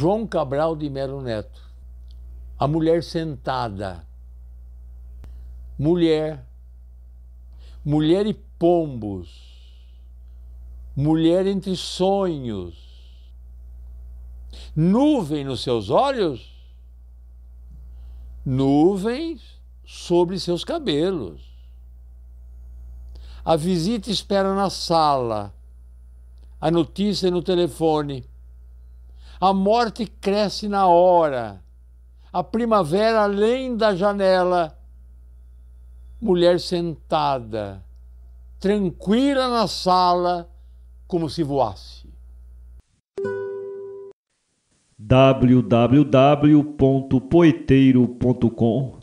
João Cabral de Melo Neto. A mulher sentada. Mulher. Mulher e pombos. Mulher entre sonhos. Nuvem nos seus olhos. Nuvens sobre seus cabelos. A visita espera na sala. A notícia no telefone a morte cresce na hora. A primavera além da janela. Mulher sentada, tranquila na sala, como se voasse. www.poeteiro.com